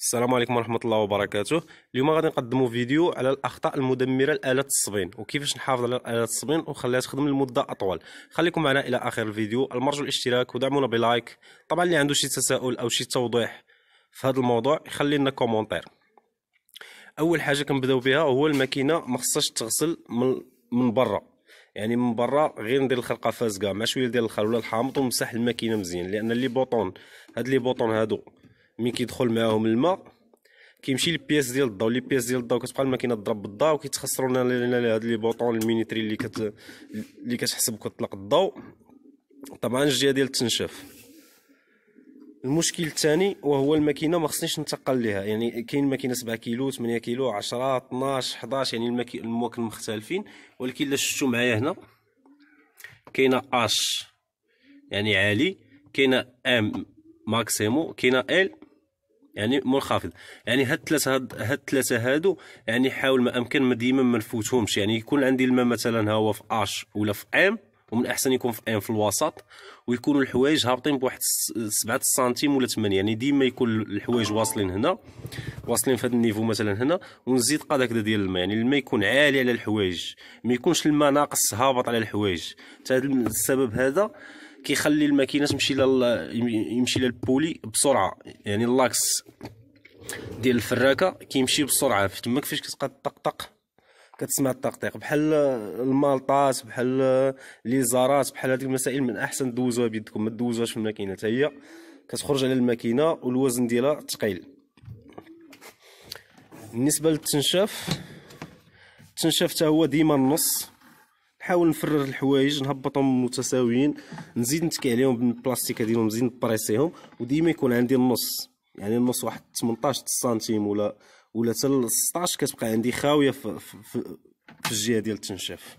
السلام عليكم ورحمه الله وبركاته اليوم غادي نقدموا فيديو على الاخطاء المدمره لالات الصبين وكيفاش نحافظ على الالات الصبين وخليها تخدم لمده اطول خليكم معنا الى اخر الفيديو المرجو الاشتراك ودعمونا بلايك طبعا اللي عنده شي تساؤل او شي توضيح في هذا الموضوع يخلي لنا كومونتير اول حاجه كنبداو بها هو الماكينه ما خصهاش تغسل من من برا يعني من برا غير ندير الخرقه فازقه مع شويه ديال الخل ولا الحامض ومسح الماكينه مزيان لان لي بوطون هاد لي بوطون هادو ملي كيدخل معاهم الماء كيمشي للبياس ديال الضوء لي بياس ديال الضو كتبقى الماكينه تضرب بالضوء وكيتخسروا لنا هاد لي بوطون المينيتري اللي كت اللي كتحسب كتطلق الضوء طبعا الجهه ديال التنشاف المشكل الثاني وهو الماكينه ما خصنيش ننتقل ليها يعني كاين ماكينه 7 كيلو 8 كيلو 10 12 11 يعني المواكن مختلفين ولكن الا شفتوا معايا هنا كاينه اش يعني عالي كاينه ام ماكسيمو كاينه ال يعني منخفض يعني هاد الثلاثه هاد الثلاثه هادو يعني حاول ما امكن ما ديما ما نفوتهمش يعني يكون عندي الماء مثلا ها هو في اش ولا في ام ومن الاحسن يكون في ام في الوسط ويكونوا الحوايج هابطين بواحد 7 سنتيم ولا 8 يعني ديما يكون الحوايج واصلين هنا واصلين في هذا النيفو مثلا هنا ونزيد هكذا ديال الماء يعني الماء يكون عالي على الحوايج ما يكونش الماء ناقص هابط على الحوايج حتى السبب هذا كيخلي الماكينه تمشي لل يمشي للبولي بسرعه يعني اللاكس ديال الفراكه كيمشي بسرعه في تماك فاش كتبقى طقطق كتسمع الطقطيق بحال المالطات بحال لي زارات بحال هذيك المسائل من احسن دوزوها بيدكم ما دوزوهاش في الماكينه حتى هي كتخرج على الماكينه والوزن ديالها ثقيل بالنسبه للتنشاف التنشاف حتى هو ديما النص نحاول نفرر الحوايج نهبطهم متساويين نزيد نتكي عليهم بالبلاستيك ديالهم نزيد نبريسيهم وديما يكون عندي النص يعني النص واحد 18 سنتيم ولا ولا حتى 16 كتبقى عندي خاويه في, في, في, الجهه ديال التنشاف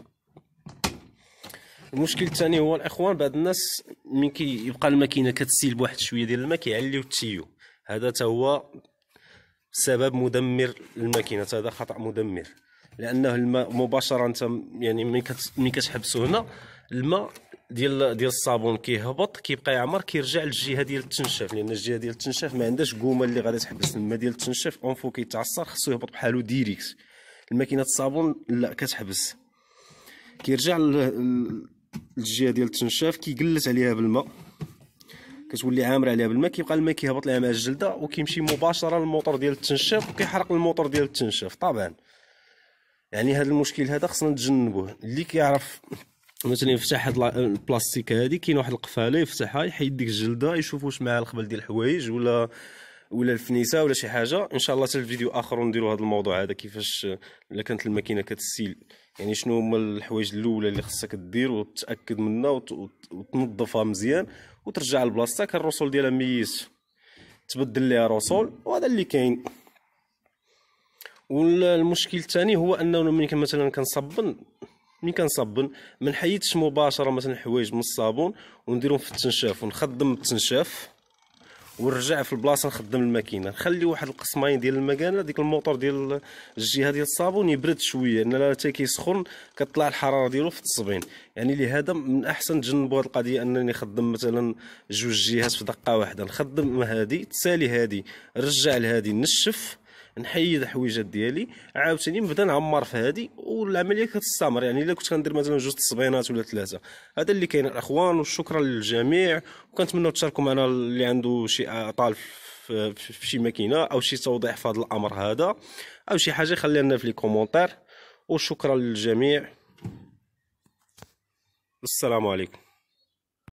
المشكل الثاني هو الاخوان بعض الناس ملي كيبقى الماكينه كتسيل بواحد شويه ديال الماء كيعليو التيو هذا حتى هو سبب مدمر للماكينه هذا خطا مدمر لانه الماء مباشره انت يعني ملي كتحبسو هنا الماء ديال ديال الصابون كيهبط كيبقى يعمر كيرجع للجهه ديال التنشاف لان الجهه ديال التنشاف ما عندهاش قومه اللي غادي تحبس الماء ديال التنشاف اون فو كيتعصر خصو يهبط بحالو ديريكت الماكينه الصابون لا كتحبس كيرجع للجهه ديال التنشاف كيقلت عليها بالماء كتولي عامره عليها بالماء كيبقى الماء كيهبط لها مع الجلده وكيمشي مباشره للموطور ديال التنشاف وكيحرق الموطور ديال التنشاف طبعا يعني هذا المشكل هذا خصنا نتجنبوه اللي كيعرف مثلا يفتح هاد البلاستيك هادي كاين واحد القفاله يفتحها يحيد ديك الجلده يشوف واش معاها الخبل ديال الحوايج ولا ولا الفنيسه ولا شي حاجه ان شاء الله حتى فيديو اخر نديرو هذا الموضوع هذا كيفاش الا كانت الماكينه كتسيل يعني شنو هما الحوايج الاولى اللي خصك دير وتاكد منها وت... وتنظفها مزيان وترجع لبلاصتها كان الرسول ديالها ميت تبدل ليها رسول وهذا اللي كاين والمشكل الثاني هو انه ملي مثلا كنصبن ملي كنصبن ما نحيدش مباشره مثلا حوايج من الصابون ونديرهم في التنشاف ونخدم التنشاف ونرجع في البلاصه نخدم الماكينه نخلي واحد القسمين ديال المكانه ديك الموطور ديال الجهه ديال الصابون يبرد شويه لان حتى كيسخن كطلع الحراره ديالو في التصبين يعني لهذا من احسن تجنبوا هذه القضيه انني نخدم مثلا جوج جهات في دقه واحده نخدم هذه تسالي هذه رجع لهذه نشف نحيد الحويجات ديالي عاوتاني نبدا نعمر في هذه والعمليه كتستمر يعني الا كنت كندير مثلا جوج تصبينات ولا ثلاثه هذا اللي كاين الاخوان وشكرا للجميع وكنتمنوا تشاركوا معنا اللي عنده شي اعطال في شي ماكينه او شي توضيح في هذا الامر هذا او شي حاجه خليها لنا في لي كومونتير وشكرا للجميع السلام عليكم